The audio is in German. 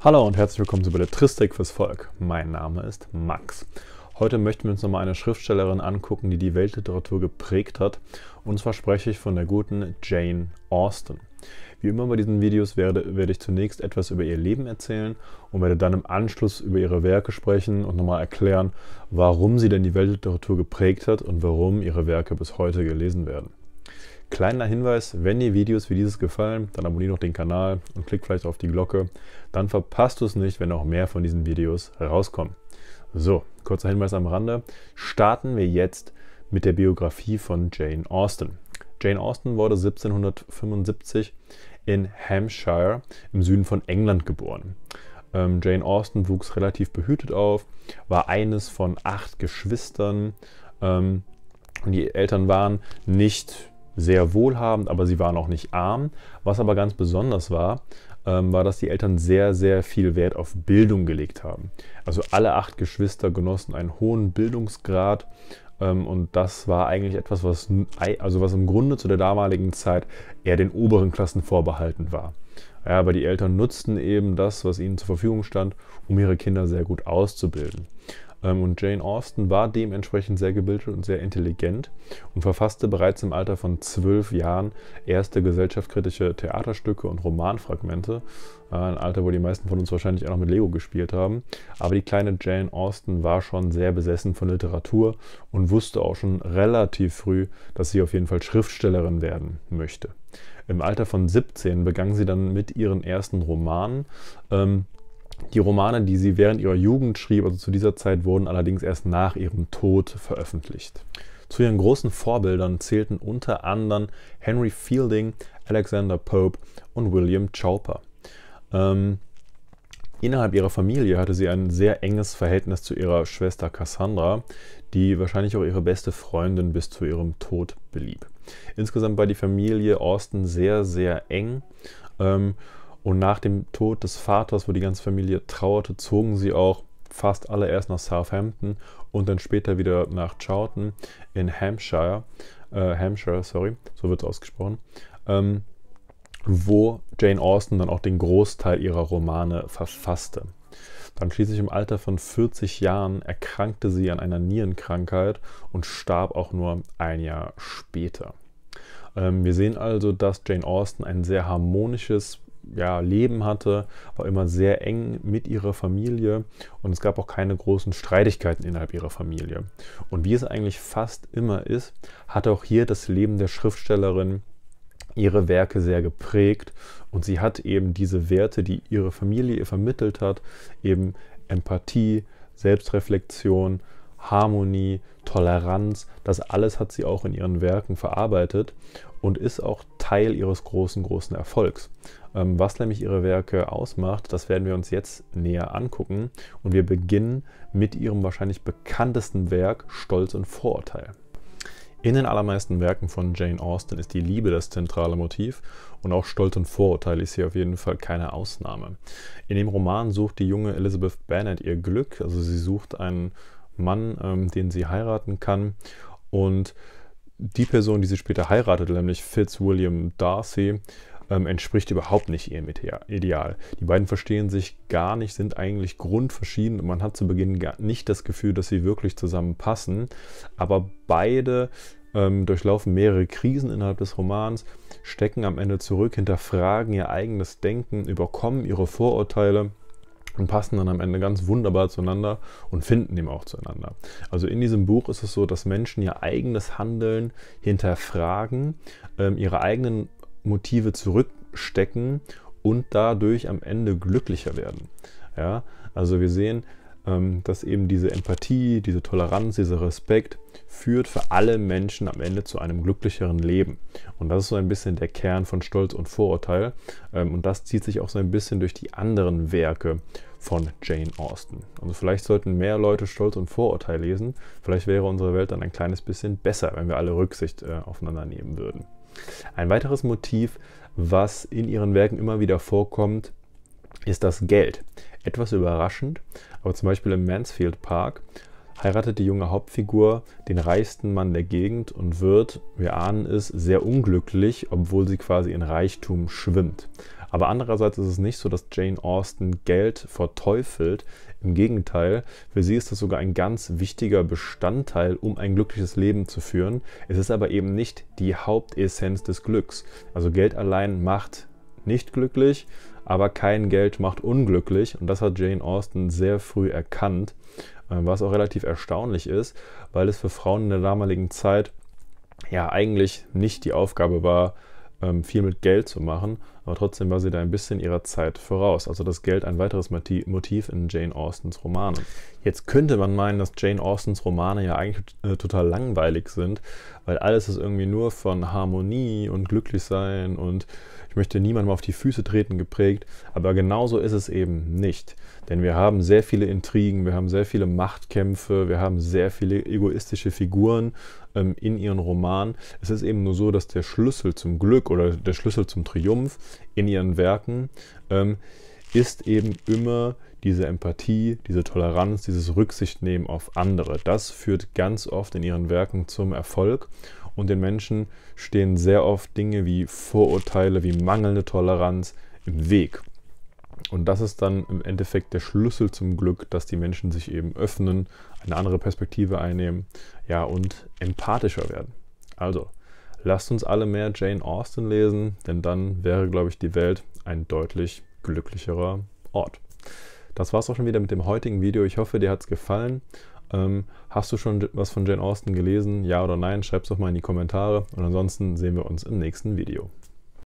Hallo und herzlich willkommen zu Belletristik fürs Volk. Mein Name ist Max. Heute möchten wir uns nochmal eine Schriftstellerin angucken, die die Weltliteratur geprägt hat. Und zwar spreche ich von der guten Jane Austen. Wie immer bei diesen Videos werde, werde ich zunächst etwas über ihr Leben erzählen und werde dann im Anschluss über ihre Werke sprechen und nochmal erklären, warum sie denn die Weltliteratur geprägt hat und warum ihre Werke bis heute gelesen werden. Kleiner Hinweis, wenn dir Videos wie dieses gefallen, dann abonniere doch den Kanal und klick vielleicht auf die Glocke. Dann verpasst du es nicht, wenn auch mehr von diesen Videos rauskommen. So, kurzer Hinweis am Rande. Starten wir jetzt mit der Biografie von Jane Austen. Jane Austen wurde 1775 in Hampshire im Süden von England geboren. Ähm, Jane Austen wuchs relativ behütet auf, war eines von acht Geschwistern. Ähm, und die Eltern waren nicht sehr wohlhabend, aber sie waren auch nicht arm. Was aber ganz besonders war, ähm, war, dass die Eltern sehr, sehr viel Wert auf Bildung gelegt haben. Also alle acht Geschwister genossen einen hohen Bildungsgrad. Ähm, und das war eigentlich etwas, was, also was im Grunde zu der damaligen Zeit eher den oberen Klassen vorbehalten war. Ja, aber die Eltern nutzten eben das, was ihnen zur Verfügung stand, um ihre Kinder sehr gut auszubilden. Ähm, und Jane Austen war dementsprechend sehr gebildet und sehr intelligent und verfasste bereits im Alter von zwölf Jahren erste gesellschaftskritische Theaterstücke und Romanfragmente. Äh, ein Alter, wo die meisten von uns wahrscheinlich auch noch mit Lego gespielt haben. Aber die kleine Jane Austen war schon sehr besessen von Literatur und wusste auch schon relativ früh, dass sie auf jeden Fall Schriftstellerin werden möchte. Im Alter von 17 begann sie dann mit ihren ersten Romanen. Ähm, die Romane, die sie während ihrer Jugend schrieb, also zu dieser Zeit, wurden allerdings erst nach ihrem Tod veröffentlicht. Zu ihren großen Vorbildern zählten unter anderem Henry Fielding, Alexander Pope und William Chauper. Ähm, innerhalb ihrer Familie hatte sie ein sehr enges Verhältnis zu ihrer Schwester Cassandra, die wahrscheinlich auch ihre beste Freundin bis zu ihrem Tod blieb. Insgesamt war die Familie Austin sehr, sehr eng. Ähm, und nach dem Tod des Vaters, wo die ganze Familie trauerte, zogen sie auch fast alle erst nach Southampton und dann später wieder nach Chowton in Hampshire, äh, Hampshire, sorry, so wird es ausgesprochen, ähm, wo Jane Austen dann auch den Großteil ihrer Romane verfasste. Dann schließlich im Alter von 40 Jahren erkrankte sie an einer Nierenkrankheit und starb auch nur ein Jahr später. Ähm, wir sehen also, dass Jane Austen ein sehr harmonisches ja, Leben hatte, war immer sehr eng mit ihrer Familie und es gab auch keine großen Streitigkeiten innerhalb ihrer Familie. Und wie es eigentlich fast immer ist, hat auch hier das Leben der Schriftstellerin ihre Werke sehr geprägt und sie hat eben diese Werte, die ihre Familie ihr vermittelt hat, eben Empathie, Selbstreflexion, Harmonie, Toleranz, das alles hat sie auch in ihren Werken verarbeitet und ist auch Teil ihres großen, großen Erfolgs. Ähm, was nämlich ihre Werke ausmacht, das werden wir uns jetzt näher angucken. Und wir beginnen mit ihrem wahrscheinlich bekanntesten Werk Stolz und Vorurteil. In den allermeisten Werken von Jane Austen ist die Liebe das zentrale Motiv und auch Stolz und Vorurteil ist hier auf jeden Fall keine Ausnahme. In dem Roman sucht die junge Elizabeth Bennet ihr Glück, also sie sucht einen Mann, ähm, den sie heiraten kann und die Person, die sie später heiratet, nämlich Fitzwilliam Darcy, ähm, entspricht überhaupt nicht ihrem Ideal. Die beiden verstehen sich gar nicht, sind eigentlich grundverschieden und man hat zu Beginn gar nicht das Gefühl, dass sie wirklich zusammenpassen. Aber beide ähm, durchlaufen mehrere Krisen innerhalb des Romans, stecken am Ende zurück, hinterfragen ihr eigenes Denken, überkommen ihre Vorurteile und passen dann am Ende ganz wunderbar zueinander und finden eben auch zueinander. Also in diesem Buch ist es so, dass Menschen ihr eigenes Handeln hinterfragen, ähm, ihre eigenen Motive zurückstecken und dadurch am Ende glücklicher werden. Ja, also wir sehen, ähm, dass eben diese Empathie, diese Toleranz, dieser Respekt führt für alle Menschen am Ende zu einem glücklicheren Leben. Und das ist so ein bisschen der Kern von Stolz und Vorurteil. Ähm, und das zieht sich auch so ein bisschen durch die anderen Werke von Jane Austen. Also vielleicht sollten mehr Leute Stolz und Vorurteil lesen. Vielleicht wäre unsere Welt dann ein kleines bisschen besser, wenn wir alle Rücksicht äh, aufeinander nehmen würden. Ein weiteres Motiv, was in ihren Werken immer wieder vorkommt, ist das Geld. Etwas überraschend, aber zum Beispiel im Mansfield Park heiratet die junge Hauptfigur den reichsten Mann der Gegend und wird, wir ahnen es, sehr unglücklich, obwohl sie quasi in Reichtum schwimmt. Aber andererseits ist es nicht so, dass Jane Austen Geld verteufelt. Im Gegenteil, für sie ist das sogar ein ganz wichtiger Bestandteil, um ein glückliches Leben zu führen. Es ist aber eben nicht die Hauptessenz des Glücks. Also Geld allein macht nicht glücklich, aber kein Geld macht unglücklich. Und das hat Jane Austen sehr früh erkannt, ähm, was auch relativ erstaunlich ist, weil es für Frauen in der damaligen Zeit ja eigentlich nicht die Aufgabe war, ähm, viel mit Geld zu machen, aber trotzdem war sie da ein bisschen ihrer Zeit voraus. Also das Geld ein weiteres Motiv in Jane Austens Romanen. Jetzt könnte man meinen, dass Jane Austens Romane ja eigentlich äh, total langweilig sind, weil alles ist irgendwie nur von Harmonie und Glücklichsein und ich möchte niemandem auf die Füße treten geprägt. Aber genauso ist es eben nicht. Denn wir haben sehr viele Intrigen, wir haben sehr viele Machtkämpfe, wir haben sehr viele egoistische Figuren ähm, in ihren Romanen. Es ist eben nur so, dass der Schlüssel zum Glück oder der Schlüssel zum Triumph in ihren Werken, ähm, ist eben immer diese Empathie, diese Toleranz, dieses Rücksichtnehmen auf andere. Das führt ganz oft in ihren Werken zum Erfolg. Und den Menschen stehen sehr oft Dinge wie Vorurteile, wie mangelnde Toleranz im Weg. Und das ist dann im Endeffekt der Schlüssel zum Glück, dass die Menschen sich eben öffnen, eine andere Perspektive einnehmen, ja, und empathischer werden. Also, Lasst uns alle mehr Jane Austen lesen, denn dann wäre, glaube ich, die Welt ein deutlich glücklicherer Ort. Das war es auch schon wieder mit dem heutigen Video. Ich hoffe, dir hat es gefallen. Ähm, hast du schon was von Jane Austen gelesen? Ja oder nein? Schreib es doch mal in die Kommentare. Und ansonsten sehen wir uns im nächsten Video.